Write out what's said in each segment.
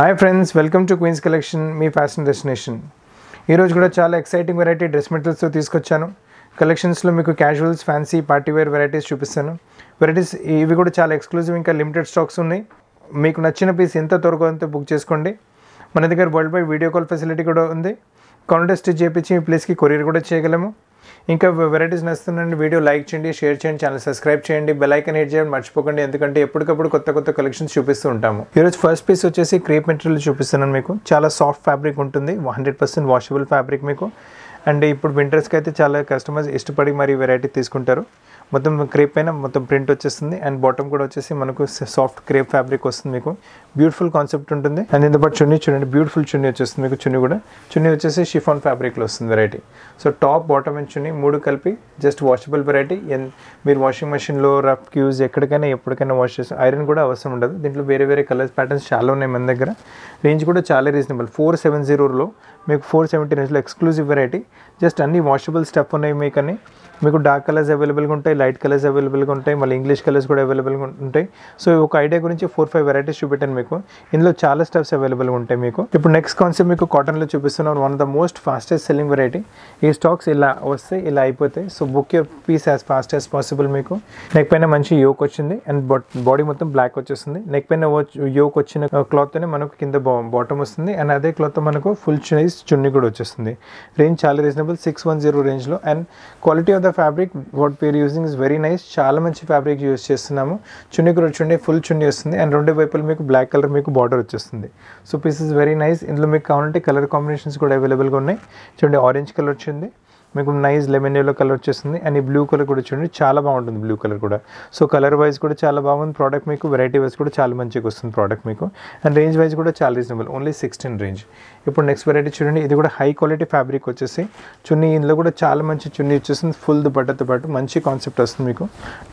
hi friends welcome to Queens Collection మీ fashion destination ఈరోజు కూడా చాలా ఎక్సైటింగ్ వెరైటీ డ్రెస్ మెటీరియల్స్తో తీసుకొచ్చాను కలెక్షన్స్లో మీకు casuals fancy party wear varieties చూపిస్తాను వెరైటీస్ ఇవి కూడా చాలా ఎక్స్క్లూజివ్ ఇంకా లిమిటెడ్ స్టాక్స్ ఉన్నాయి మీకు నచ్చిన పీస్ ఎంత త్వరగా అంతా బుక్ చేసుకోండి మన దగ్గర world wide video call facility కూడా ఉంది కాంటెస్ట్ చేయించి మీ ప్లేస్కి కొరియర్ కూడా చేయగలము ఇంకా వెరైటీస్ నచ్చుతుందండి వీడియో లైక్ చేయండి షేర్ చేయండి ఛానల్ సబ్స్క్రైబ్ చేయండి బెల్ ఐకన్ హిట్ చేయండి మర్చిపోకండి ఎందుకంటే ఎప్పటికప్పుడు కొత్త కొత్త కలెక్షన్స్ చూపిస్తూ ఉంటాము ఈరోజు ఫస్ట్ పీస్ వచ్చేసి క్రీప్ మెటీరియల్ చూపిస్తున్నాను మీకు చాలా సాఫ్ట్ ఫ్యాబ్రిక్ ఉంటుంది హండ్రెడ్ పర్సెంట్ వాషబుల్ ఫ్యాబ్రిక్ మీకు అండ్ ఇప్పుడు వింటర్స్కి అయితే చాలా కస్టమర్స్ ఇష్టపడి మరి వెరైటీ తీసుకుంటారు మొత్తం క్రేప్ పైన మొత్తం ప్రింట్ వచ్చేస్తుంది అండ్ బాటమ్ కూడా వచ్చేసి మనకు సాఫ్ట్ క్రేప్ ఫ్యాబ్రిక్ వస్తుంది మీకు బ్యూటిఫుల్ కాన్సెప్ట్ ఉంటుంది అండ్ ఇంత పాటు చున్నీ చూడండి బ్యూటిఫుల్ చున్నీ వచ్చేస్తుంది మీకు చున్నీ కూడా చున్నీ వచ్చేసి షిఫాన్ ఫ్యాబ్రిక్లో వస్తుంది variety so top bottom and chunni మూడు కలిపి జస్ట్ వాషబుల్ వెరైటీ మీరు వాషింగ్ మెషిన్లో రఫ్ క్యూజ్ ఎక్కడికైనా ఎప్పటికైనా వాష్ చేసి ఐరన్ కూడా అవసరం ఉండదు దీంట్లో వేరే వేరే కలర్స్ ప్యాటర్న్స్ చాలా ఉన్నాయి మన దగ్గర రేంజ్ కూడా చాలా రీజనబుల్ ఫోర్ సెవెన్ జీరోలో మీకు ఫోర్ సెవెంటీ రేంజ్లో ఎక్స్క్లూజివ్ వెరైటీ జస్ట్ అన్ని వాషబుల్ స్టెప్ ఉన్నాయి మీకు అని మీకు డార్క్ కలర్స్ అవైలబుల్గా ఉంటాయి లైట్ కలర్స్ అవైలబుల్గా ఉంటాయి మళ్ళీ ఇంగ్లీష్ కలర్స్ కూడా అవైలబుల్గా ఉంటాయి సో ఒక ఐడియా గురించి ఫోర్ ఫైవ్ వెరైటీస్ చూపెట్టాను మీకు ఇందులో చాలా స్టెప్స్ అవైలబుల్గా ఉంటాయి మీకు ఇప్పుడు నెక్స్ట్ కాన్సెప్ట్ మీకు కాటన్లో చూపిస్తున్నాను one of the most fastest selling variety ఈ స్టాక్స్ ఇలా వస్తాయి ఇలా అయిపోతాయి so book your piece as fast as possible మీకు నెక్ పైన మంచి యోక్ వచ్చింది అండ్ బాడీ మొత్తం బ్లాక్ వచ్చేస్తుంది నెక్ పైన యోక్ వచ్చిన క్లాత్తోనే మనకు కింద బాటమ్ వస్తుంది అండ్ అదే క్లాత్ మనకు ఫుల్ చైజ్ చున్నీ కూడా వచ్చేస్తుంది రేంజ్ చాలా reasonable available six one zero రేంజ్లో and quality of the fabric what per using is very nice చాలా మంచి ఫ్యాబ్రిక్ యూజ్ చేస్తున్నాము చున్నీ కూడా చుండి ఫుల్ చున్నీ వస్తుంది అండ్ రెండు వైపులు మీకు బ్లాక్ కలర్ మీకు బార్డర్ వచ్చేస్తుంది so piece is very nice ఇందులో మీకు కావాలంటే కలర్ కాంబినేషన్స్ కూడా అవైలబుల్గా ఉన్నాయి చూడండి ఆరెంజ్ కలర్ వచ్చింది మీకు నైస్ లెమన్ ఎల్లో కలర్ వచ్చేసింది అండ్ ఈ బ్లూ కలర్ కూడా చూడండి చాలా బాగుంటుంది బ్లూ కలర్ కూడా సో కలర్ వైజ్ కూడా చాలా బాగుంది ప్రోడక్ట్ మీకు వెరైటీ వైజ్ కూడా చాలా మంచిగా వస్తుంది ప్రోడక్ట్ మీకు అండ్ రేంజ్ వైజ్ కూడా చాలా రీజనబుల్ ఓన్లీ సిక్స్టీన్ రేంజ్ ఇప్పుడు నెక్స్ట్ వెరైటీ చూడండి ఇది కూడా హై క్వాలిటీ ఫ్యాబ్రిక్ వచ్చేసి చున్నీ ఇందులో కూడా చాలా మంచి చున్నీ వచ్చేసింది ఫుల్ దుబ్బట్టతో పాటు మంచి కాన్సెప్ట్ వస్తుంది మీకు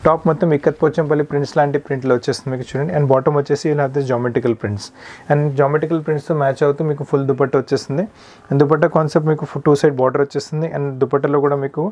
టాప్ మొత్తం ఇక్కత్ పోచంపల్లి ప్రింట్స్ లాంటి ప్రింట్లో వచ్చేస్తుంది మీకు చూడండి అండ్ బాటమ్ వచ్చేసి ఇలా have this geometrical prints and geometrical ప్రింట్స్తో మ్యాచ్ అవుతూ మీకు ఫుల్ దుపట్ట వచ్చేస్తుంది అండ్ దుబ్బట్ట కాన్సెప్ట్ మీకు టూ సైడ్ బార్డర్ వచ్చేస్తుంది అండ్ దుపట్టలో కూడా మీకు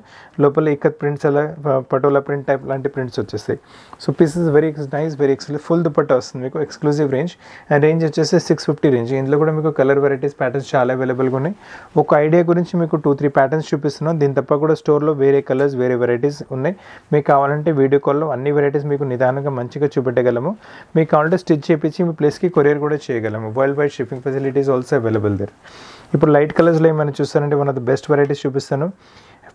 లోపల ఇక్కత్ ప్రింట్స్ అలా పటోలా ప్రింట్ టైప్ లాంటి ప్రింట్స్ వచ్చేస్తాయి so pieces very nice very ex full dupatta వస్తుంది మీకు ఎక్స్క్లూజివ్ రేంజ్ అండ్ రేంజ్ వచ్చేసి సిక్స్ ఫిఫ్టీ రేంజ్ ఇందులో కూడా మీకు కలర్ వెరైటీస్ ప్యాటర్న్స్ చాలా అవైలబుల్గా ఉన్నాయి ఒక ఐడియా గురించి మీకు టూ త్రీ ప్యాటర్న్స్ చూపిస్తున్నాం దీని తప్ప కూడా స్టోర్లో వేరే కలర్స్ వేరే వెరైటీస్ ఉన్నాయి మీకు కావాలంటే వీడియో కాల్లో అన్ని వెరైటీస్ మీకు నిదానంగా మంచిగా చూపెట్టగలము మీకు కావాలంటే స్టిచ్ చేయించి మీ ప్లేస్కి కొరియర్ కూడా చేయగలము world wide shipping facilities also available there ఇప్పుడు లైట్ కలర్స్లో ఏమైనా చూస్తానంటే one of the best varieties చూపిస్తాను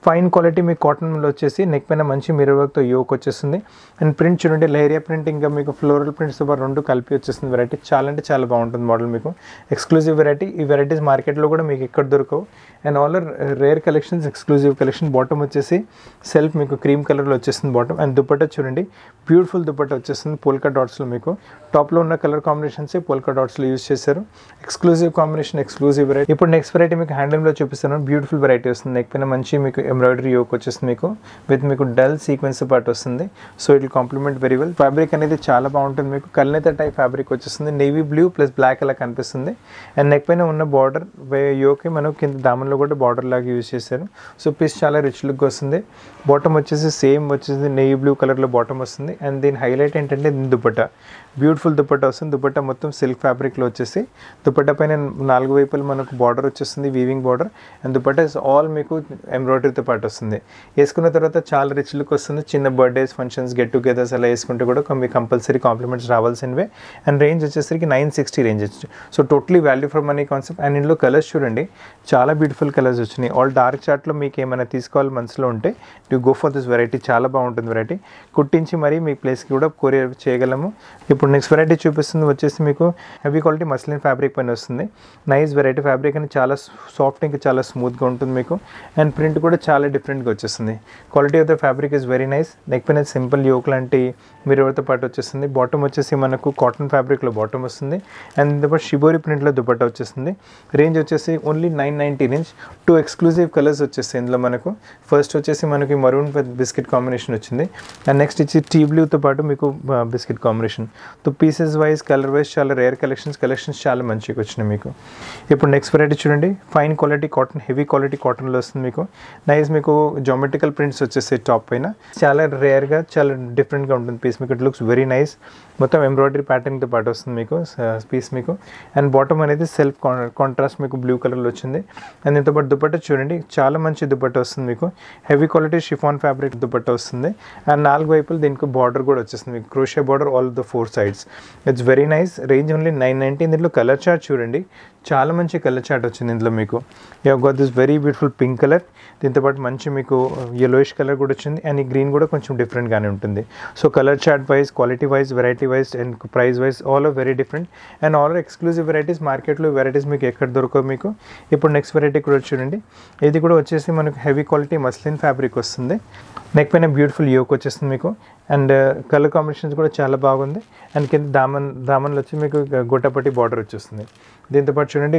ఫైన్ క్వాలిటీ మీ కాటన్లో వచ్చేసి నెక్ పైన మంచి మిరర్ వర్క్తో యోక్ వచ్చేస్తుంది అండ్ ప్రింట్ చూడండి లేరియా ప్రింట్ ఇంకా మీకు ఫ్లోరల్ ప్రింట్స్ రెండు కలిపి వచ్చేస్తుంది వెరైటీ చాలా అంటే చాలా బాగుంటుంది మోడల్ మీకు ఎక్స్క్లూజివ్ వెరైటీ ఈ వెరైటీస్ మార్కెట్లో కూడా మీకు ఎక్కడ దొరకవు and all are rare collections exclusive collection bottom వచ్చేసి సెల్ఫ్ మీకు క్రీమ్ కలర్లో వచ్చేస్తుంది బాటమ్ అండ్ దుపట్టా చూడండి బ్యూటిఫుల్ దుప్పట్ట వచ్చేస్తుంది పోల్కా డాట్స్లో మీకు టాప్లో ఉన్న కలర్ కాంబినేషన్సే పోల్కా డాట్స్లో యూజ్ చేశారు ఎక్స్క్లూజివ్ కాంబినేషన్ ఎక్స్క్లూజివ్ వెరైటీ ఇప్పుడు నెక్స్ట్ వెరైటీ మీకు హ్యాండ్లూమ్లో చూపిస్తాను బ్యూటిఫుల్ వెరైటీ వస్తుంది నెక్ పైన మంచి మీకు ఎంబ్రాయిడరీ యోక్ వచ్చేస్తుంది మీకు విత్ మీకు డల్ సీక్వెన్స్ పాటు వస్తుంది so it complement very well fabric అనేది చాలా బాగుంటుంది మీకు కల్నేత టైప్ ఫ్యాబ్రిక్ వచ్చేస్తుంది నేవీ బ్లూ ప్లస్ బ్లాక్ అలా కనిపిస్తుంది అండ్ నెక్ పైన ఉన్న బార్డర్ యోకి మనం కింద దామన్ దాంట్లో కూడా బార్డర్ లాగా యూజ్ చేశాను సో పీస్ చాలా రిచ్ లుక్ వస్తుంది బాటమ్ వచ్చేసి సేమ్ వచ్చేసి నెయ్యి బ్లూ కలర్లో బాటమ్ వస్తుంది అండ్ దీని హైలైట్ ఏంటంటే దుపట్టా బ్యూటిఫుల్ దుపట్టా వస్తుంది దుపట్టా మొత్తం సిల్క్ ఫ్యాబ్రిక్లో వచ్చేసి దుపట్టా పైన నాలుగు వైపులు మనకు బార్డర్ వచ్చేస్తుంది weaving border and dupatta is all మీకు ఎంబ్రాయిడరీతో పాటు వస్తుంది వేసుకున్న తర్వాత చాలా రిచ్ లుక్ వస్తుంది చిన్న బర్త్డేస్ ఫంక్షన్స్ గెట్ టుగెదర్స్ అలా వేసుకుంటే కూడా మీకు కంపల్సరీ కాంప్లిమెంట్స్ రావాల్సినవే అండ్ రేంజ్ వచ్చేసరికి nine sixty range so totally value for money concept and ఇందులో కలర్స్ చూడండి చాలా బ్యూటిఫుల్ బ్యూటిఫుల్ కలర్స్ వచ్చినాయి ఆల్ డార్క్ చాట్లో మీకు ఏమైనా తీసుకోవాలి మనసులో ఉంటే you go for this variety చాలా బాగుంటుంది వెరైటీ కుట్టించి మరీ మీ ప్లేస్కి కూడా కొరియర్ చేయగలము ఇప్పుడు నెక్స్ట్ వెరైటీ చూపిస్తుంది వచ్చేసి మీకు హెవీ క్వాలిటీ మస్లిన్ ఫ్యాబ్రిక్ పైన వస్తుంది నైస్ వెరైటీ ఫ్యాబ్రిక్ అని చాలా సాఫ్ట్ ఇంకా చాలా స్మూత్గా ఉంటుంది మీకు అండ్ ప్రింట్ కూడా చాలా డిఫరెంట్గా వచ్చేస్తుంది quality of the fabric is very nice neck పైన సింపుల్ యోక్ లాంటి మిరవర్తో పాటు వచ్చేస్తుంది బాటమ్ వచ్చేసి మనకు కాటన్ ఫ్యాబ్రిక్లో బాటమ్ వస్తుంది అండ్ పాటు షిబోరి ప్రింట్లో దుపట్ట వచ్చేస్తుంది రేంజ్ వచ్చేసి only nine ninety range two exclusive colours వచ్చేస్తాయి ఇందులో మనకు ఫస్ట్ వచ్చేసి మనకి మరూన్ విత్ బిస్కెట్ కాంబినేషన్ వచ్చింది అండ్ నెక్స్ట్ ఇచ్చి టీ బ్లూతో పాటు మీకు బిస్కెట్ కాంబినేషన్ తో పీసెస్ వైజ్ కలర్ వైజ్ చాలా రేర్ కలెక్షన్స్ కలెక్షన్స్ చాలా మంచిగా వచ్చినాయి మీకు ఇప్పుడు నెక్స్ట్ వెరైటీ చూడండి fine quality cotton heavy quality కాటన్లో వస్తుంది మీకు నైస్ మీకు జోమెట్రికల్ ప్రింట్స్ వచ్చేసాయి టాప్ పైన చాలా రేర్గా చాలా డిఫరెంట్గా ఉంటుంది పీస్ మీకు ఇట్ లుక్స్ వెరీ నైస్ మొత్తం ఎంబ్రాయిడరీ ప్యాటర్న్తో పాటు వస్తుంది మీకు పీస్ మీకు అండ్ బాటమ్ అనేది సెల్ఫ్ కాంట్రాస్ట్ మీకు బ్లూ కలర్లో వచ్చింది అండ్ దీంతో పాటు దుపట్ట చూడండి చాలా మంచి దుపట్ట వస్తుంది మీకు heavy quality chiffon fabric dupatta వస్తుంది అండ్ నాలుగు వైపులు దీనికి బార్డర్ కూడా వచ్చేస్తుంది మీకు crochet border all the four sides it's very nice range only nine ninety దీంట్లో కలర్ చార్ట్ చూడండి చాలా మంచి కలర్ చార్ట్ వచ్చింది ఇందులో మీకు you got this very beautiful pink colour దీంతో పాటు మంచి మీకు ఎల్లోయిష్ uh, కలర్ కూడా వచ్చింది అండ్ ఈ గ్రీన్ కూడా కొంచెం డిఫరెంట్గానే ఉంటుంది so colour chart wise quality wise variety wise and price wise all are very different and all are exclusive varieties మార్కెట్లో వెరైటీస్ మీకు ఎక్కడ దొరకవు మీకు ఇప్పుడు నెక్స్ట్ వెరైటీ కూడా చూడండి ఇది కూడా వచ్చేసి మనకు హెవీ క్వాలిటీ మస్లిన్ ఫ్యాబ్రిక్ వస్తుంది నెక్ పైన బ్యూటిఫుల్ యోక్ వచ్చేస్తుంది మీకు అండ్ కలర్ కాంబినేషన్స్ కూడా చాలా బాగుంది అండ్ కింద దామన్ దామన్లో వచ్చి మీకు గుట్టపట్టి బార్డర్ వచ్చేస్తుంది దీంతోపాటు చూడండి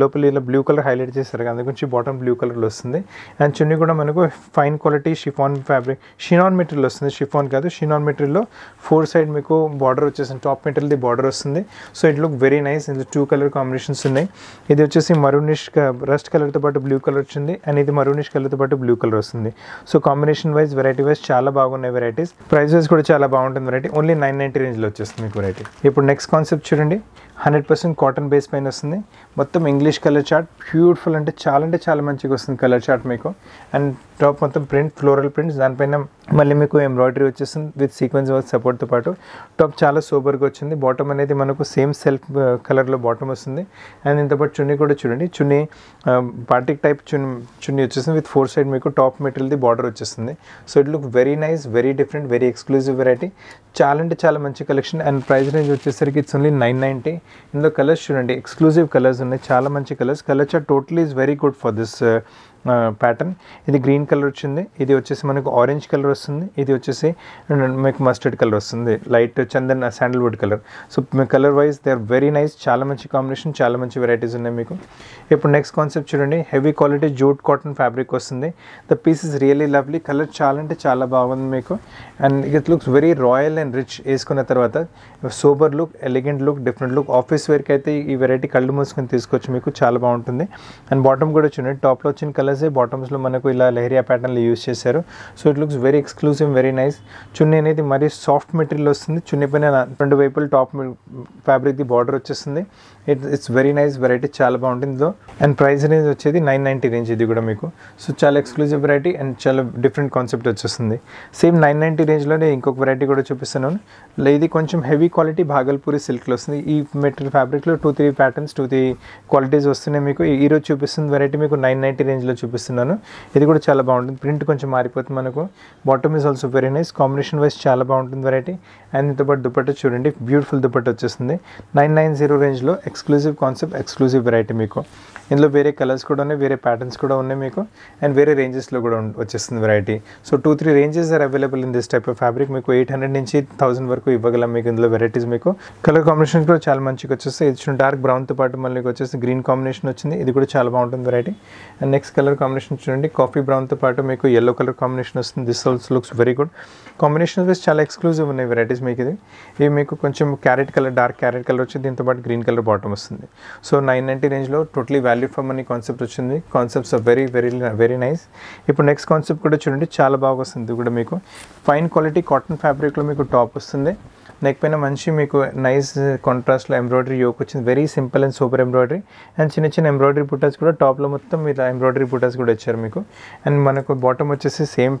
లోపల ఇలా బ్లూ కలర్ హైలైట్ చేస్తారు కదా అందుగురించి బాటమ్ బ్లూ కలర్లో వస్తుంది అండ్ చున్నీ కూడా మనకు fine quality chiffon fabric chinon material వస్తుంది షిఫాన్ కాదు షినాన్ మెటీరియల్లో ఫోర్ సైడ్ మీకు బార్డర్ వచ్చేసింది టాప్ మెటీరియల్ది బార్డర్ వస్తుంది so it look very nice ఇందులో టూ కలర్ కాంబినేషన్స్ ఉన్నాయి ఇది వచ్చేసి మరునిష్ రస్ట్ కలర్తో పాటు బ్లూ కలర్ వచ్చింది అండ్ ఇది మరునిష్ కలర్తో పాటు బ్లూ కలర్ వస్తుంది so combination wise variety wise చాలా బాగున్నాయి వెరైటీస్ ప్రైస్ వైజ్ కూడా చాలా బాగుంటుంది వెరైటీ ఓన్లీ నైన్ నైంటీ రేంజ్లో వచ్చేస్తుంది మీకు వెరైటీ ఇప్పుడు నెక్స్ట్ కాన్సెప్ట్ చూడండి హండ్రెడ్ పర్సెంట్ కాటన్ బేస్ పైన వస్తుంది మొత్తం ఇంగ్లీష్ కలర్ చార్ట్ బ్యూటిఫుల్ అంటే చాలా అంటే చాలా మంచిగా వస్తుంది కలర్ చార్ట్ మీకు అండ్ టాప్ మొత్తం ప్రింట్ ఫ్లోరల్ ప్రింట్స్ దానిపైన మళ్ళీ మీకు ఎంబ్రాయిడరీ వచ్చేస్తుంది విత్ సీక్వెన్స్ వర్క్ సపోర్ట్తో పాటు టాప్ చాలా సూపర్గా వచ్చింది బాటమ్ అనేది మనకు సేమ్ సెల్ఫ్ కలర్లో బాటమ్ వస్తుంది అండ్ ఇంతపాటు చున్నీ కూడా చూడండి చున్నీ పార్టిక్ టైప్ చున్నీ చున్నీ వచ్చేస్తుంది విత్ ఫోర్ సైడ్ మీకు టాప్ మెటీరియల్ది బార్డర్ వచ్చేస్తుంది so it look very nice very different very exclusive variety చాలా అంటే చాలా మంచి కలెక్షన్ అండ్ ప్రైస్ రేంజ్ వచ్చేసరికి ఇట్స్ ఓన్లీ నైన్ నైంటీ ఇందులో కలర్స్ చూడండి ఎక్స్క్లూజివ్ కలర్స్ चाल मंच colours colours are totally is very good for this pattern ఇది గ్రీన్ కలర్ వచ్చింది ఇది వచ్చేసి మనకు ఆరెంజ్ కలర్ వస్తుంది ఇది వచ్చేసి మీకు మస్టర్డ్ కలర్ వస్తుంది light chandan sandalwood colour so మీ colour wise they are very nice చాలా మంచి కాంబినేషన్ చాలా మంచి వెరైటీస్ ఉన్నాయి మీకు ఇప్పుడు నెక్స్ట్ కాన్సెప్ట్ చూడండి heavy quality jute cotton fabric వస్తుంది the piece is really lovely colour చాలా అంటే చాలా బాగుంది మీకు and it looks very royal and rich వేసుకున్న తర్వాత super look elegant look different look office వేర్కి అయితే ఈ వెరైటీ కళ్ళు మూసుకొని తీసుకోవచ్చు మీకు చాలా బాగుంటుంది అండ్ బాటమ్ కూడా చూడండి టాప్లో వచ్చిన కలర్స్ ప్లాజే బాటమ్స్లో మనకు ఇలా లెహరియా ప్యాటర్న్లు యూస్ చేశారు so it looks very exclusive very nice chunni అనేది మరీ సాఫ్ట్ మెటీరియల్ వస్తుంది చున్నీ పైన రెండు వైపులు టాప్ ఫ్యాబ్రిక్ది బార్డర్ వచ్చేస్తుంది it it's very nice variety చాలా బాగుంటుంది అండ్ ప్రైస్ రేంజ్ వచ్చేది నైన్ నైంటీ రేంజ్ ఇది కూడా మీకు సో చాలా ఎక్స్క్లూజివ్ వెరైటీ అండ్ చాలా డిఫరెంట్ కాన్సెప్ట్ వచ్చేస్తుంది సేమ్ నైన్ నైంటీ రేంజ్లోనే ఇంకొక వెరైటీ కూడా చూపిస్తున్నాను ఇది కొంచెం హెవీ క్వాలిటీ భాగల్పూరి సిల్క్లో వస్తుంది ఈ మెటీరియల్ ఫ్యాబ్రిక్లో two three patterns two three qualities వస్తున్నాయి మీకు ఈరోజు చూపిస్తుంది వెరైటీ మీకు నైన్ నైంటీ రేంజ్లో చూపిస్తున్నాను ఇది కూడా చాలా బాగుంటుంది ప్రింట్ కొంచెం మారిపోతుంది మనకు bottom is also very nice combination wise చాలా బాగుంటుంది వెరైటీ అండ్ దీంతో పాటు దుపట్ట చూడండి బ్యూటిఫుల్ దుపట్ట వచ్చేస్తుంది నైన్ నైన్ జీరో రేంజ్లో ex exclusive concept exclusive variety మీకు ఇందులో వేరే కలర్స్ కూడా ఉన్నాయి వేరే ప్యాటర్న్స్ కూడా ఉన్నాయి మీకు అండ్ వేరే రేంజెస్లో కూడా వచ్చేస్తుంది variety so two three ranges are available in this type of fabric మీకు ఎయిట్ హండ్రెడ్ నుంచి థౌసండ్ వరకు ఇవ్వగలం మీకు ఇందులో వెరైటీస్ మీకు కలర్ కాంబినేషన్ కూడా చాలా మంచిగా వచ్చేస్తాయి ఇది డార్క్ బ్రౌన్తో పాటు మళ్ళీ వచ్చేసి గ్రీన్ కాంబినేషన్ వచ్చింది ఇది కూడా చాలా బాగుంటుంది variety and next colour combination చూడండి కాఫీ బ్రౌన్తో పాటు మీకు ఎల్లో కలర్ కాంబినేషన్ వస్తుంది this also looks very good combination wise చాలా ఎక్స్క్లూజివ్ ఉన్నాయి వెరైటీస్ మీకు ఇది ఇవి మీకు కొంచెం carrot colour dark carrot colour వచ్చి దీంతో పాటు గ్రీన్ కలర్ బాటమ్ వస్తుంది సో నైన్ నైంటీ రేంజ్లో totally value for money concept వచ్చింది concepts are very very very nice ఇప్పుడు నెక్స్ట్ కాన్సెప్ట్ కూడా చూడండి చాలా బాగా వస్తుంది కూడా మీకు ఫైన్ క్వాలిటీ కాటన్ ఫ్యాబ్రిక్లో మీకు టాప్ వస్తుంది నెక్ పైన మంచి మీకు నైస్ కాంట్రాస్ట్లో ఎంబ్రాయిడరీ యోక్ వచ్చింది very simple and super embroidery and చిన్న చిన్న ఎంబ్రాయిడరీ బుటాస్ కూడా టాప్లో మొత్తం మీద ఎంబ్రాయిడరీ బుటాస్ కూడా ఇచ్చారు మీకు అండ్ మనకు బాటమ్ వచ్చేసి సేమ్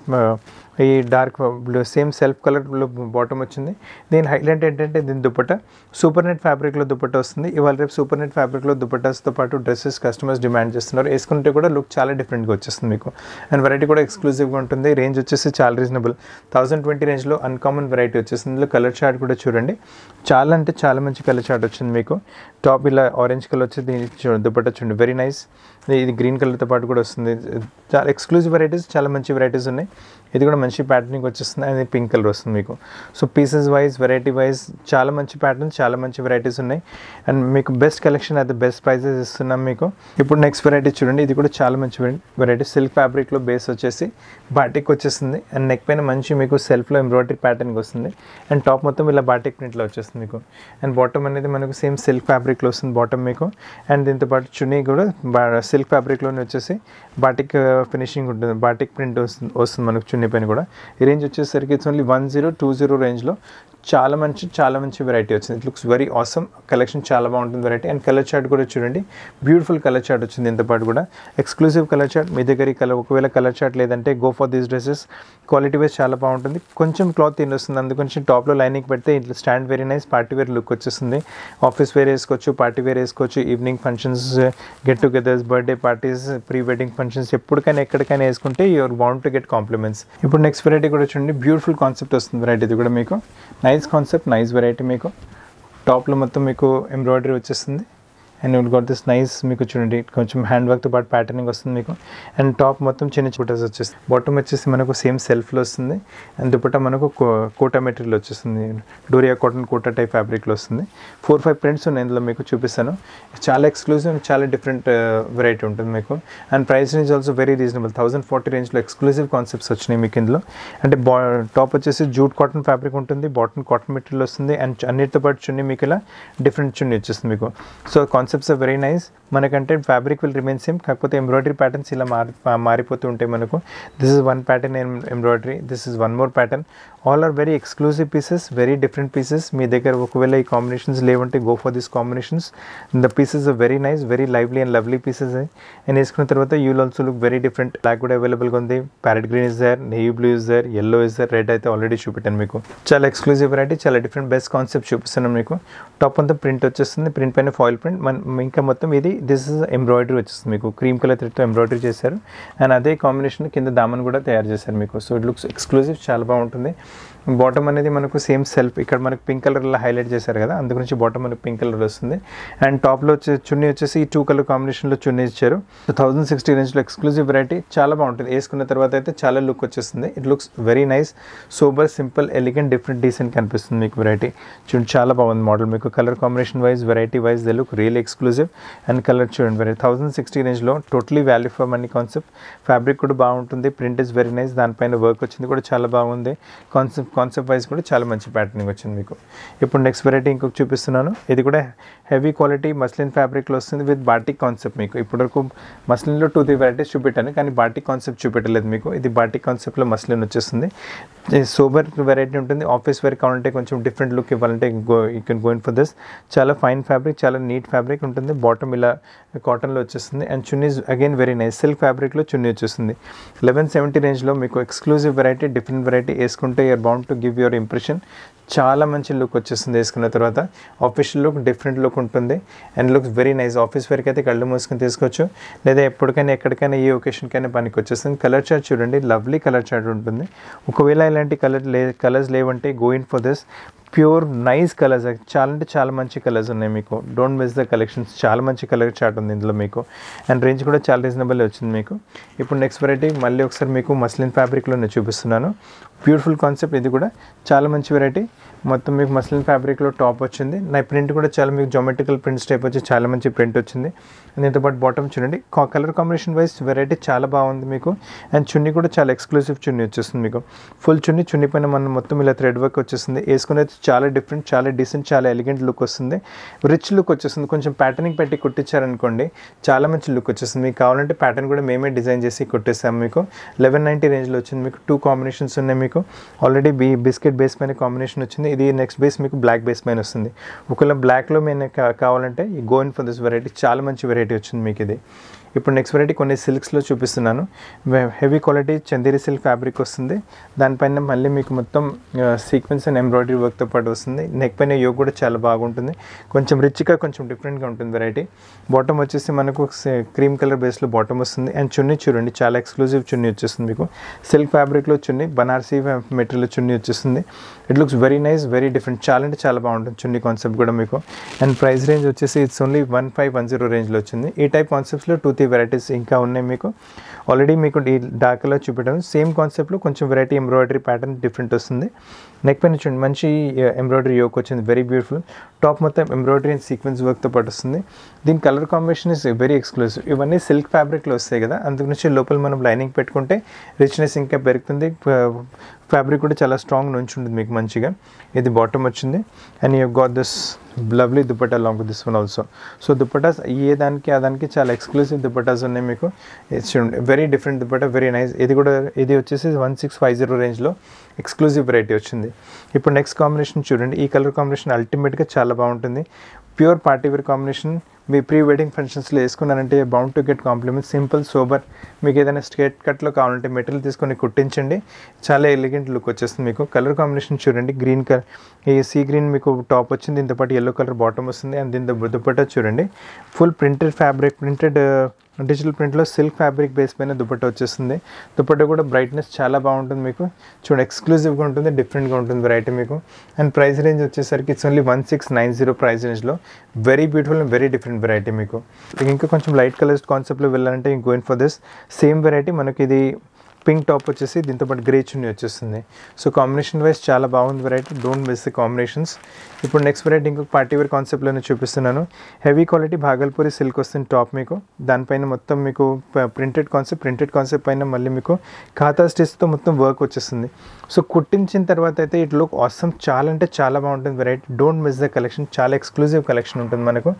ఈ dark blue same self colour blue bottom వచ్చింది దీని హైలైట్ ఏంటంటే దీని దుపట్ట సూపర్ నెట్ ఫ్యాబ్రిక్లో దుపట్ట వస్తుంది ఇవాళ రేపు సూపర్ నెట్ ఫ్యాబ్రిక్లో దుపట్టాస్తో పాటు డ్రెస్సెస్ కస్టమర్స్ డిమాండ్ చేస్తున్నారు వేసుకుంటే కూడా లుక్ చాలా డిఫరెంట్గా వచ్చేస్తుంది మీకు అండ్ వెరైటీ కూడా ఎక్స్క్లూజివ్గా ఉంటుంది రేంజ్ వచ్చేసి చాలా రీజనబుల్ థౌసండ్ ట్వంటీ రేంజ్లో అన్కామన్ వెరైటీ వచ్చేసింది ఇందులో కలర్ చార్ట్ కూడా చూడండి చాలా అంటే చాలా మంచి కలర్ చార్ట్ వచ్చింది మీకు టాప్ ఇలా ఆరెంజ్ కలర్ వచ్చి దీనికి చూడండి దుపట్ట చూడండి వెరీ నైస్ ఇది గ్రీన్ కలర్తో పాటు కూడా వస్తుంది చాలా ఎక్స్క్లూజివ్ వెరైటీస్ చాలా మంచి వెరైటీస్ ఉన్నాయి ఇది కూడా మంచి ప్యాటర్నింగ్ వచ్చేస్తుంది అది పింక్ కలర్ వస్తుంది మీకు so pieces wise variety wise చాలా మంచి ప్యాటర్న్స్ చాలా మంచి వెరైటీస్ ఉన్నాయి అండ్ మీకు బెస్ట్ కలెక్షన్ అయితే బెస్ట్ ప్రైజెస్ ఇస్తున్నాం మీకు ఇప్పుడు నెక్స్ట్ వెరైటీ చూడండి ఇది కూడా చాలా మంచి వెరైటీ సిల్క్ ఫ్యాబ్రిక్లో బేస్ వచ్చేసి బాటిక్ వచ్చేస్తుంది అండ్ నెక్ పైన మంచి మీకు సెల్ఫ్లో ఎంబ్రాయిడరీ ప్యాటర్న్కి వస్తుంది అండ్ టాప్ మొత్తం ఇలా బాటిక్ ప్రింట్లో వచ్చేస్తుంది మీకు అండ్ బాటమ్ అనేది మనకు సేమ్ సిల్క్ ఫ్యాబ్రిక్లో వస్తుంది బాటమ్ మీకు అండ్ దీంతోపాటు చున్నీ కూడా సిల్క్ సిల్క్ ఫ్యాబ్రిక్లోనే వచ్చేసి బాటిక్ ఫినిషింగ్ uh, ఉంటుంది బాటిక్ ప్రింట్ వస్తుంది వస్తుంది మనకు చున్నీ పైన కూడా ఈ రేంజ్ వచ్చేసరికి it's only one zero two zero రేంజ్లో చాలా మంచి చాలా మంచి వెరైటీ వచ్చింది it looks very awesome collection చాలా బాగుంటుంది వెరైటీ అండ్ కలర్ చార్ట్ కూడా చూడండి బ్యూటిఫుల్ కలర్ చార్ట్ వచ్చింది ఇంతపాటు కూడా ఎక్స్క్లూసివ్ కలర్ చార్ట్ మీ దగ్గర కలర్ ఒకవేళ కలర్ చార్ట్ లేదంటే go for these dresses quality wise చాలా బాగుంటుంది కొంచెం క్లాత్ తిండి వస్తుంది అందుకు కొంచెం టాప్లో లైనింగ్ పెడితే ఇట్లా stand very nice party wear look వచ్చేస్తుంది ఆఫీస్ వేర్ వేసుకోవచ్చు పార్టీ వేర్ వేసుకోవచ్చు evening functions get togethers birthday parties pre wedding functions ఎప్పటికైనా ఎక్కడికైనా వేసుకుంటే you're bound to get compliments ఇప్పుడు నెక్స్ట్ వెరైటీ కూడా చూడండి బ్యూటిఫుల్ కాన్సెప్ట్ వస్తుంది వెరైటీ కూడా మీకు nice nice concept nice variety మీకు టాప్లో మొత్తం మీకు ఎంబ్రాయిడరీ వచ్చేస్తుంది and you got this nice మీకు చూడండి కొంచెం హ్యాండ్ వర్క్తో పాటు ప్యాటర్నింగ్ వస్తుంది మీకు అండ్ టాప్ మొత్తం చిన్న చుట్టాస్ వచ్చేస్తుంది బాటమ్ వచ్చేసి మనకు సేమ్ సెల్ఫ్లో వస్తుంది అండ్ దుపట్ట మనకు కోటా మెటీరియల్ వచ్చేస్తుంది డోరియా కాటన్ కోటా టైప్ ఫ్యాబ్రిక్లో వస్తుంది ఫోర్ ఫైవ్ ప్రింట్స్ ఉన్నాయి ఇందులో మీకు చూపిస్తాను చాలా ఎక్స్క్లూజివ్ చాలా డిఫరెంట్ వెరైటీ uh, ఉంటుంది మీకు and price range also very reasonable thousand forty రేంజ్లో ఎక్స్క్లూజివ్ కాన్సెప్ట్స్ వచ్చినాయి మీకు ఇందులో అంటే బా టాప్ వచ్చేసి జూట్ కాటన్ ఫ్యాబ్రిక్ ఉంటుంది బాటన్ కాటన్ మెటీరియల్ వస్తుంది అండ్ అన్నిటితో పాటు చున్నీ మీకు ఇలా డిఫరెంట్ చున్నీ వచ్చేస్తుంది మీకు so concepts are very nice మనకంటే ఫ్యాబ్రిక్ విల్ రిమైన్ సేమ్ కాకపోతే ఎంబ్రాయిడరీ ప్యాటర్న్స్ ఇలా మారి మారిపోతూ ఉంటాయి మనకు this is one pattern embroidery this is one more pattern all are very exclusive pieces very different pieces మీ దగ్గర ఒకవేళ ఈ కాంబినేషన్స్ లేవంటే go for this combinations the pieces are very nice very lively and lovely pieces and వేసుకున్న తర్వాత you also look very different black కూడా అవైలబుల్గా ఉంది parrot green is there navy blue is there yellow is there red అయితే already చూపెట్టాను మీకు చాలా exclusive variety చాలా డిఫరెంట్ బెస్ట్ కాన్సెప్ట్ చూపిస్తున్నాను మీకు టాప్ అంతా ప్రింట్ వచ్చేస్తుంది ప్రింట్ పైన ఫాయిల్ ప్రింట్ మన అండ్ ఇంకా మొత్తం ఇది దిస్ ఇస్ ఎంబ్రాయిడరీ వచ్చేస్తుంది మీకు క్రీమ్ కలర్ థ్రెడ్తో ఎంబ్రాయిడరీ చేశారు అండ్ అదే కాంబినేషన్ కింద దామన్ కూడా తయారు చేశారు మీకు సో ఇట్ లుక్స్ ఎక్స్క్లూజివ్ చాలా బాగుంటుంది బాటమ్ అనేది మనకు సేమ్ సెల్ఫ్ ఇక్కడ మనకు పింక్ కలర్లో హైలైట్ చేశారు కదా గురించి బాటమ్ మనకు పింక్ కలర్ వస్తుంది అండ్ టాప్లో వచ్చే చున్నీ వచ్చేసి ఈ టూ కలర్ కాంబినేషన్లో చున్నీ ఇచ్చారు సో థౌసండ్ సిక్స్టీ రేంజ్లో ఎక్స్క్లూజివ్ వెరైటీ చాలా బాగుంటుంది వేసుకున్న తర్వాత అయితే చాలా లుక్ వచ్చేస్తుంది it looks very nice super simple elegant different decent కనిపిస్తుంది మీకు వెరైటీ చూడండి చాలా బాగుంది మోడల్ మీకు colour combination wise variety wise they look real exclusive and colour చూడండి వెరీ థౌసండ్ సిక్స్టీ రేంజ్లో totally value for money concept fabric కూడా బాగుంటుంది ప్రింట్ ఇస్ వెరీ నైస్ దానిపైన వర్క్ వచ్చింది కూడా చాలా బాగుంది కాన్సెప్ట్ కాన్సెప్ట్ వైజ్ కూడా చాలా మంచి ప్యాటర్నింగ్ వచ్చింది మీకు ఇప్పుడు నెక్స్ట్ వెరైటీ ఇంకొక చూపిస్తున్నాను ఇది కూడా హెవీ క్వాలిటీ మస్లిన్ ఫ్యాబ్రిక్లో వస్తుంది విత్ బాటిక్ కాన్సెప్ట్ మీకు ఇప్పటివరకు మస్లిన్లో టూ త్రీ వెరైటీస్ చూపెట్టాను కానీ బాటిక్ కాన్సెప్ట్ చూపెట్టలేదు మీకు ఇది బాటిక్ కాన్సెప్ట్లో మస్లిన్ వచ్చేస్తుంది సూపర్ వెరైటీ ఉంటుంది ఆఫీస్ వేర్ కావాలంటే కొంచెం డిఫరెంట్ లుక్ ఇవ్వాలంటే go you can go in for this చాలా ఫైన్ ఫ్యాబ్రిక్ చాలా నీట్ ఫ్యాబ్రిక్ ఫ్యాబ్రిక్ ఉంటుంది బాటమ్ ఇలా కాటన్లో వచ్చేస్తుంది and chunnis again very nice silk ఫ్యాబ్రిక్లో చున్నీ వచ్చేస్తుంది లెవెన్ సెవెంటీ రేంజ్లో మీకు ఎక్స్క్లూజివ్ వెరైటీ డిఫరెంట్ వెరైటీ వేసుకుంటే you're bound to give your impression చాలా మంచి లుక్ వచ్చేస్తుంది వేసుకున్న తర్వాత ఆఫీషియల్ లుక్ డిఫరెంట్ లుక్ ఉంటుంది and looks very nice office వేర్కి అయితే కళ్ళు మూసుకొని తీసుకోవచ్చు లేదా ఎప్పటికైనా ఎక్కడికైనా ఏ ఒకేషన్కైనా పనికి వచ్చేస్తుంది కలర్ చార్ట్ చూడండి లవ్లీ కలర్ చార్ట్ ఉంటుంది ఒకవేళ ఇలాంటి కలర్ లే కలర్స్ లేవంటే go in for this pure nice colours చాలా అంటే చాలా మంచి కలర్స్ ఉన్నాయి మీకు డోంట్ మిస్ ద కలెక్షన్స్ చాలా మంచి కలర్ చార్ట్ ఉంది ఇందులో మీకు అండ్ రేంజ్ కూడా చాలా రీజనబుల్ వచ్చింది మీకు ఇప్పుడు నెక్స్ట్ వెరైటీ మళ్ళీ ఒకసారి మీకు మస్లిన్ ఫ్యాబ్రిక్లోనే చూపిస్తున్నాను బ్యూటిఫుల్ కాన్సెప్ట్ ఇది కూడా చాలా మంచి వెరైటీ మొత్తం మీకు మస్లిన్ ఫ్యాబ్రిక్లో టాప్ వచ్చింది నా ప్రింట్ కూడా చాలా మీకు జోమెట్రికల్ ప్రింట్స్ టైప్ వచ్చి చాలా మంచి ప్రింట్ వచ్చింది దీంతో పాటు బాటమ్ చూడండి కలర్ కాంబినేషన్ వైజ్ వెరైటీ చాలా బాగుంది మీకు అండ్ చున్నీ కూడా చాలా ఎక్స్క్లూసివ్ చున్నీ వచ్చేస్తుంది మీకు ఫుల్ చున్నీ చున్నీ పైన మనం మొత్తం ఇలా థ్రెడ్ వర్క్ వచ్చేస్తుంది వేసుకునే చాలా డిఫరెంట్ చాలా డిసెంట్ చాలా ఎలిగెంట్ లుక్ వస్తుంది రిచ్ లుక్ వచ్చేస్తుంది కొంచెం ప్యాటర్నింగ్ పెట్టి కుట్టించారనుకోండి చాలా మంచి లుక్ వచ్చేస్తుంది మీకు కావాలంటే ప్యాటర్న్ కూడా మేమే డిజైన్ చేసి కుట్టేస్తాము మీకు లెవెన్ నైంటీ రేంజ్లో వచ్చింది మీకు టూ కాంబినేషన్స్ ఉన్నాయి మీకు ఆల్రెడీ బి బిస్కెట్ బేస్ పైన కాంబినేషన్ వచ్చింది ఇది నెక్స్ట్ బేస్ మీకు బ్లాక్ బేస్ పైన వస్తుంది ఒకవేళ బ్లాక్లో మీకు కావాలంటే ఈ గోయిన్ ఫర్ దిస్ వెరైటీ చాలా మంచి వెరైటీ వచ్చింది మీకు ఇది ఇప్పుడు నెక్స్ట్ వెరైటీ కొన్ని సిల్క్స్లో చూపిస్తున్నాను heavy quality Chanderi silk fabric వస్తుంది దానిపైన మళ్ళీ మీకు మొత్తం సీక్వెన్స్ అండ్ ఎంబ్రాయిడరీ వర్క్తో పాటు వస్తుంది నెక్ పైన యోగ కూడా చాలా బాగుంటుంది కొంచెం రిచ్గా కొంచెం డిఫరెంట్గా ఉంటుంది వెరైటీ బాటమ్ వచ్చేసి మనకు క్రీమ్ కలర్ బేస్లో బాటమ్ వస్తుంది అండ్ చున్నీ చూడండి చాలా ఎక్స్క్లూజివ్ చున్నీ వచ్చేస్తుంది మీకు సిల్క్ ఫ్యాబ్రిక్లో చున్నీ బనార్సీ మెటీరియల్ చున్నీ వచ్చేస్తుంది it looks very nice very different చాలా అంటే చాలా బాగుంటుంది చున్నీ కాన్సెప్ట్ కూడా మీకు అండ్ ప్రైస్ రేంజ్ వచ్చేసి it's only one five one zero రేంజ్లో వచ్చింది ఈ టైప్ కాన్సెప్ట్స్లో టూ మూతి వెరైటీస్ ఇంకా ఉన్నాయి మీకు ఆల్రెడీ మీకు ఈ డాక్లో చూపించడం సేమ్ కాన్సెప్ట్లో కొంచెం వెరైటీ ఎంబ్రాయిడరీ ప్యాటర్న్ డిఫరెంట్ వస్తుంది నెక్ పైన చూడండి మంచి ఎంబ్రాయిడరీ యోక్ వచ్చింది వెరీ బ్యూటిఫుల్ టాప్ మొత్తం ఎంబ్రాయిడరీ అండ్ సీక్వెన్స్ వర్క్తో పాటు వస్తుంది దీని colour combination is very exclusive ఇవన్నీ సిల్క్ ఫ్యాబ్రిక్లో వస్తాయి కదా అందుకు నుంచి లోపల మనం లైనింగ్ పెట్టుకుంటే రిచ్నెస్ ఇంకా పెరుగుతుంది ఫ్యాబ్రిక్ కూడా చాలా స్ట్రాంగ్ నుంచి ఉంటుంది మీకు మంచిగా ఇది బాటమ్ వచ్చింది and you got this lovely dupatta long this one also so dupattas ఏ దానికి ఆ దానికి చాలా ఎక్స్క్లూసివ్ దుపట్టాస్ ఉన్నాయి మీకు చూడండి very different dupatta very nice ఇది కూడా ఇది వచ్చేసి వన్ సిక్స్ ఫైవ్ జీరో రేంజ్లో ఎక్స్క్లూజివ్ వెరైటీ వచ్చింది ఇప్పుడు నెక్స్ట్ కాంబినేషన్ చూడండి ఈ కలర్ కాంబినేషన్ అల్టిమేట్గా చాలా బాగుంటుంది ప్యూర్ పార్టీ కాంబినేషన్ మీ ప్రీ వెడ్డింగ్ ఫంక్షన్స్లో వేసుకున్నారంటే bound to get compliment simple sober మీకు ఏదైనా స్ట్రేట్ కట్లో కావాలంటే మెటీరియల్ తీసుకొని కుట్టించండి చాలా ఎలిగెంట్ లుక్ వచ్చేస్తుంది మీకు కలర్ కాంబినేషన్ చూడండి గ్రీన్ కలర్ ఈ సీ గ్రీన్ మీకు టాప్ వచ్చింది దీంతోపాటు ఎల్లో కలర్ బాటమ్ వస్తుంది అండ్ దీంతో దుప్పట చూడండి full printed fabric printed digital ప్రింట్లో సిల్క్ ఫ్యాబ్రిక్ బేస్ పైన దుప్పట్ట వచ్చేస్తుంది దుపట్ట కూడా బ్రైట్నెస్ చాలా బాగుంటుంది మీకు చూడండి ఎక్స్క్లూజివ్గా ఉంటుంది డిఫరెంట్గా ఉంటుంది వెరైటీ మీకు అండ్ ప్రైస్ రేంజ్ వచ్చేసరికి it's only one six nine zero price రేంజ్లో very beautiful and very different variety మీకు ఇంకా కొంచెం లైట్ కలర్స్ కాన్సెప్ట్లో వెళ్ళాలంటే ఇంకోయిన్ ఫర్ దిస్ సేమ్ వెరైటీ మనకి ఇది పింక్ టాప్ వచ్చేసి దీంతో పాటు గ్రే చున్నీ వచ్చేస్తుంది సో కాంబినేషన్ వైజ్ చాలా బాగుంది variety don't miss the combinations ఇప్పుడు నెక్స్ట్ వెరైటీ ఇంకొక పార్టీ వేర్ కాన్సెప్ట్లోనే చూపిస్తున్నాను హెవీ క్వాలిటీ భాగల్పూరి సిల్క్ వస్తుంది టాప్ మీకు దానిపైన మొత్తం మీకు ప్రింటెడ్ కాన్సెప్ట్ ప్రింటెడ్ కాన్సెప్ట్ పైన మళ్ళీ మీకు ఖాతా స్టిచ్తో మొత్తం వర్క్ వచ్చేస్తుంది సో కుట్టించిన తర్వాత అయితే ఇట్ లుక్ ఆసమ్ చాలా అంటే చాలా బాగుంటుంది variety don't miss the collection చాలా ఎక్స్క్లూజివ్ కలెక్షన్ ఉంటుంది మనకు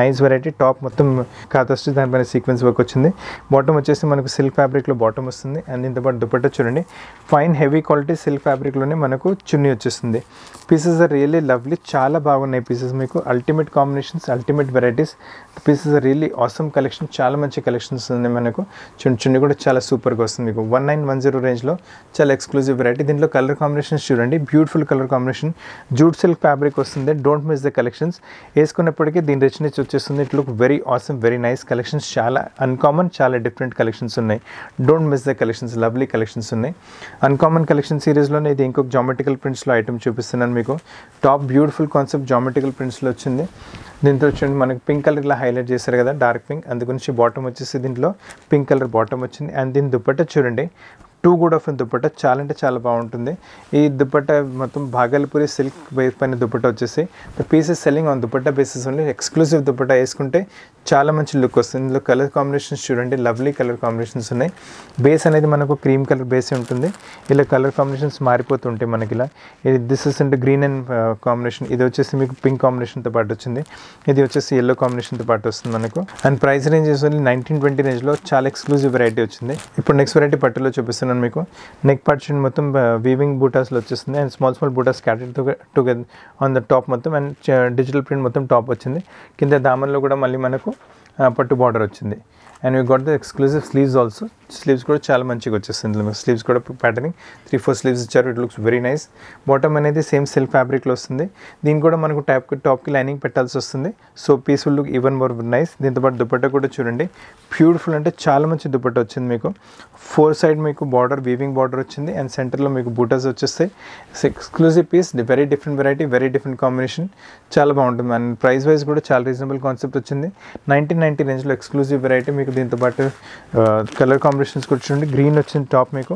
నైస్ వెరైటీ టాప్ మొత్తం ఖాతా స్టిచ్ దానిపైన సీక్వెన్స్ వర్క్ వచ్చింది బాటమ్ వచ్చేసి మనకు సిల్క్ ఫ్యాబ్రిక్లో బాటమ్ వస్తుంది అండ్ దాంతోపాటు దుపట్టా చూడండి ఫైన్ హెవీ క్వాలిటీ సిల్క్ ఫ్యాబ్రిక్లోనే మనకు చున్నీ వచ్చేస్తుంది పీసెస్ ఆర్ రియల్లీ లవ్లీ చాలా బాగున్నాయి పీసెస్ మీకు ultimate combinations ultimate varieties pieces are really awesome collection చాలా మంచి కలెక్షన్స్ ఉన్నాయి మనకు చున్ని చుండి కూడా చాలా సూపర్గా వస్తుంది మీకు వన్ నైన్ వన్ జీరో రేంజ్లో చాలా ఎక్స్క్లూజివ్ వెరైటీ దీంట్లో కలర్ కాంబినేషన్స్ చూడండి beautiful colour combination jute silk fabric వస్తుంది డోంట్ మిస్ ద కలెక్షన్స్ వేసుకున్నప్పటికీ దీని రిచ్నెస్ వచ్చేస్తుంది it look very awesome very nice collections చాలా అన్కామన్ చాలా డిఫరెంట్ కలెక్షన్స్ ఉన్నాయి don't miss the collections lovely collections ఉన్నాయి అన్కామన్ కలెక్షన్ సిరీస్లోనే ఇది ఇంకొక జామెట్రికల్ ప్రింట్స్లో ఐటమ్ చూపిస్తున్నాను మీకు టాప్ బ్యూటిఫుల్ కాన్సెప్ట్ జామెట్రికల్ ప్రింట్స్లో వచ్చింది దీంతో చూడండి మనకి పింక్ కలర్లో హైలైట్ చేశారు కదా డార్క్ పింక్ గురించి బాటమ్ వచ్చేసి దీంట్లో పింక్ కలర్ బాటమ్ వచ్చింది అండ్ దీని దుప్పట్ట చూడండి టూ కూడా ఆఫ్ దుప్పట్ట చాలా అంటే చాలా బాగుంటుంది ఈ దుప్పట్ట మొత్తం భాగల్పూరి సిల్క్ బేస్ పైన దుప్పట్ట వచ్చేసి pieces selling on dupatta bases ఉండి ఎక్స్క్లూజివ్ దుప్పట్ట వేసుకుంటే చాలా మంచి లుక్ వస్తుంది ఇందులో కలర్ కాంబినేషన్స్ చూడండి లవ్లీ కలర్ కాంబినేషన్స్ ఉన్నాయి బేస్ అనేది మనకు క్రీమ్ కలర్ బేస్ ఉంటుంది ఇలా కలర్ కాంబినేషన్స్ మారిపోతుంటాయి మనకి ఇలా ఇది దిస్ ఇస్ అంటే గ్రీన్ అండ్ కాంబినేషన్ ఇది వచ్చేసి మీకు పింక్ కాంబినేషన్తో పాటు వచ్చింది ఇది వచ్చేసి ఎల్లో కాంబినేషన్తో పాటు వస్తుంది మనకు and price range only nineteen twenty రేంజ్లో చాలా ఎక్స్క్లూజివ్ వెరైటీ వచ్చింది ఇప్పుడు నెక్స్ట్ వెరైటీ పట్టులో చూపిస్తున్నాను చూపిస్తున్నాను మీకు నెక్ పార్ట్షన్ మొత్తం వీవింగ్ బూటాస్లో వచ్చేస్తుంది and small small butas scatter together on the top మొత్తం అండ్ డిజిటల్ ప్రింట్ మొత్తం టాప్ వచ్చింది కింద దామన్లో కూడా మళ్ళీ మనకు పట్టు బార్డర్ వచ్చింది and you got the exclusive sleeves also sleeves కూడా చాలా మంచిగా వచ్చేస్తుంది మీకు స్లీవ్స్ కూడా ప్యాటర్నింగ్ త్రీ ఫోర్ స్లీవ్స్ ఇచ్చారు it looks very nice bottom అనేది సేమ్ సెల్ ఫ్యాబ్రిక్లో వస్తుంది దీని కూడా మనకు ట్యాప్ టాప్కి లైనింగ్ పెట్టాల్సి వస్తుంది so peaceful look even more nice దీంతోపాటు దుపట్ట కూడా చూడండి బ్యూటిఫుల్ అంటే చాలా మంచి దుపట్ట వచ్చింది మీకు ఫోర్ సైడ్ మీకు బార్డర్ వీవింగ్ బార్డర్ వచ్చింది అండ్ సెంటర్లో మీకు బూటాస్ వచ్చేస్తాయి exclusive piece very different variety very different combination చాలా బాగుంటుంది అండ్ ప్రైస్ వైజ్ కూడా చాలా రీజనబుల్ కాన్సెప్ట్ వచ్చింది నైన్టీన్ నైన్టీ రేంజ్లో ఎక్స్క్లూజివ్ వెరైటీ మీకు దీంతో పాటు కలర్ కాంబినేషన్స్ కూడా చూడండి గ్రీన్ వచ్చింది టాప్ మీకు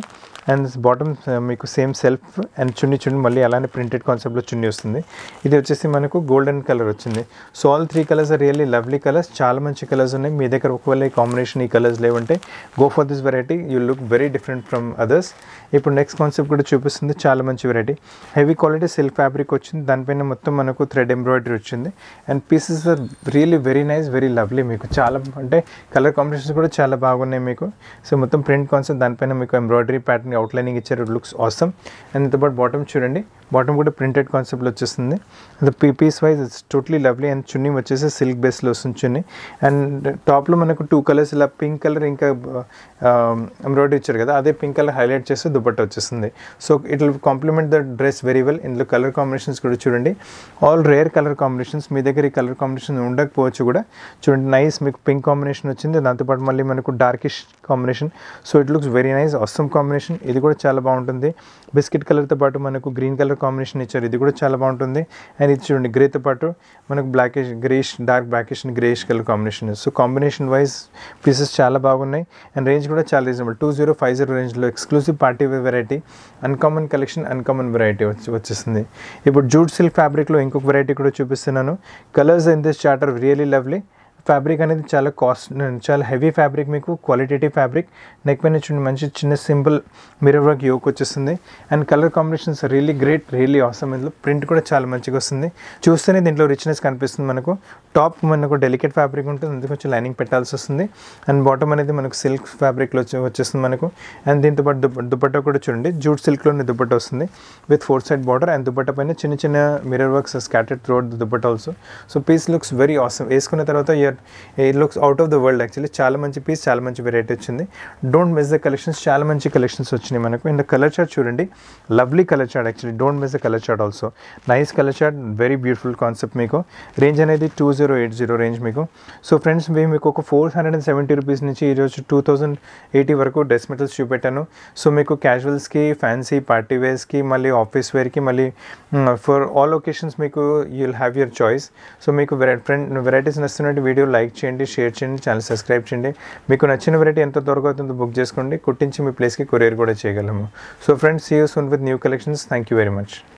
అండ్ బాటమ్ మీకు same self and chunni chunni మళ్ళీ అలానే ప్రింటెడ్ కాన్సెప్ట్లో చున్నీ వస్తుంది ఇది వచ్చేసి మనకు గోల్డెన్ కలర్ వచ్చింది so all three colours are really lovely colours చాలా మంచి కలర్స్ ఉన్నాయి మీ దగ్గర ఒకవేళ ఈ కాంబినేషన్ ఈ కలర్స్ లేవంటే go for this variety you look very different from others ఇప్పుడు నెక్స్ట్ కాన్సెప్ట్ కూడా చూపిస్తుంది చాలా మంచి variety heavy quality silk fabric వచ్చింది దానిపైన మొత్తం మనకు థ్రెడ్ ఎంబ్రాయిడరీ వచ్చింది and pieces are really very nice very lovely మీకు చాలా అంటే కలర్ కాంబినేషన్ కాంబినేషన్స్ కూడా చాలా బాగున్నాయి మీకు సో మొత్తం ప్రింట్ కాన్సెప్ట్ దానిపైన మీకు ఎంబ్రాయిడరీ ప్యాటర్న్ అవుట్లైనింగ్ ఇచ్చారు లుక్స్ ఆసమ్ అండ్ దాంతోపాటు బాటమ్ చూడండి బాటమ్ కూడా ప్రింటెడ్ కాన్సెప్ట్లో వచ్చేస్తుంది అది pieces wise it's totally lovely and chunni వచ్చేసి సిల్క్ బేస్లో వస్తుంది చున్నీ అండ్ టాప్లో మనకు టూ కలర్స్ ఇలా పింక్ కలర్ ఇంకా ఎంబ్రాయిడరీ ఇచ్చారు కదా అదే పింక్ కలర్ హైలైట్ చేస్తే దుపట్ట వచ్చేస్తుంది so it will complement the dress very well ఇందులో కలర్ కాంబినేషన్స్ కూడా చూడండి ఆల్ రేర్ కలర్ కాంబినేషన్స్ మీ దగ్గర ఈ కలర్ కాంబినేషన్ ఉండకపోవచ్చు కూడా చూడండి నైస్ మీకు పింక్ కాంబినేషన్ వచ్చింది దాని పాటు మళ్ళీ మనకు darkish combination so it looks very nice awesome combination ఇది కూడా చాలా బాగుంటుంది బిస్కెట్ కలర్తో పాటు మనకు గ్రీన్ కలర్ కాంబినేషన్ ఇచ్చారు ఇది కూడా చాలా బాగుంటుంది అండ్ ఇది చూడండి గ్రేతో పాటు మనకు blackish greyish dark blackish and greyish colour combination so combination wise pieces చాలా బాగున్నాయి అండ్ రేంజ్ కూడా చాలా reasonable two zero five zero రేంజ్లో exclusive party variety uncommon collection uncommon variety వచ్చి వచ్చేసింది ఇప్పుడు జూట్ సిల్క్ ఫ్యాబ్రిక్లో ఇంకొక వెరైటీ కూడా చూపిస్తున్నాను colours in this chart are really lovely fabric అనేది చాలా కాస్ట్ చాలా హెవీ ఫ్యాబ్రిక్ మీకు క్వాలిటేటివ్ ఫ్యాబ్రిక్ నెక్ పైన చూడండి మంచి చిన్న సింపుల్ మిర్రర్ వర్క్ యోక్ వచ్చేస్తుంది and colour combinations really great really అవసరం ఇందులో ప్రింట్ కూడా చాలా మంచిగా వస్తుంది చూస్తేనే దీంట్లో రిచ్నెస్ కనిపిస్తుంది మనకు టాప్ మనకు డెలికేట్ ఫ్యాబ్రిక్ ఉంటుంది అందుకు కొంచెం లైనింగ్ పెట్టాల్సి వస్తుంది అండ్ బాటమ్ అనేది మనకు సిల్క్ ఫ్యాబ్రిక్లో వచ్చేస్తుంది మనకు అండ్ దీంతోపాటు దుప్ప దుప్పట్టా కూడా చూడండి జూట్ సిల్క్లోనే దుప్పట్ట వస్తుంది with four side border and dupatta పైన చిన్న చిన్న mirror works scattered the dupatta also so piece looks very awesome వేసుకున్న తర్వాత you are but it looks out of the world actually చాలా మంచి పీస్ చాలా మంచి వెరైటీ వచ్చింది డోంట్ మిస్ ద కలెక్షన్స్ చాలా మంచి కలెక్షన్స్ వచ్చినాయి మనకు అండ్ కలర్ చార్ట్ చూడండి lovely colour chart actually don't miss the colour chart also nice colour chart very beautiful concept మీకు రేంజ్ అనేది two zero eight zero range మీకు సో ఫ్రెండ్స్ మేము మీకు ఒక four hundred and seventy rupees నుంచి ఈరోజు two thousand eighty వరకు dress materials చూపెట్టాను సో మీకు క్యాజువల్స్కి ఫ్యాన్సీ పార్టీ వేర్స్కి మళ్ళీ ఆఫీస్ వేర్కి మళ్ళీ ఫర్ ఆల్ ఒకేషన్స్ మీకు will have your choice so మీకు వెరై ఫ్రెండ్ వెరైటీస్ నచ్చినట్టు వీడియో లైక్ చేయండి షేర్ చేయండి ఛానల్ సబ్స్క్రైబ్ చేయండి మీకు నచ్చిన వెరైటీ ఎంత త్వరగా అవుతుందో బుక్ చేసుకోండి కుట్టించి మీ ప్లేస్కి కొరియర్ కూడా చేయగలము so friends see you soon with new collections thank you very much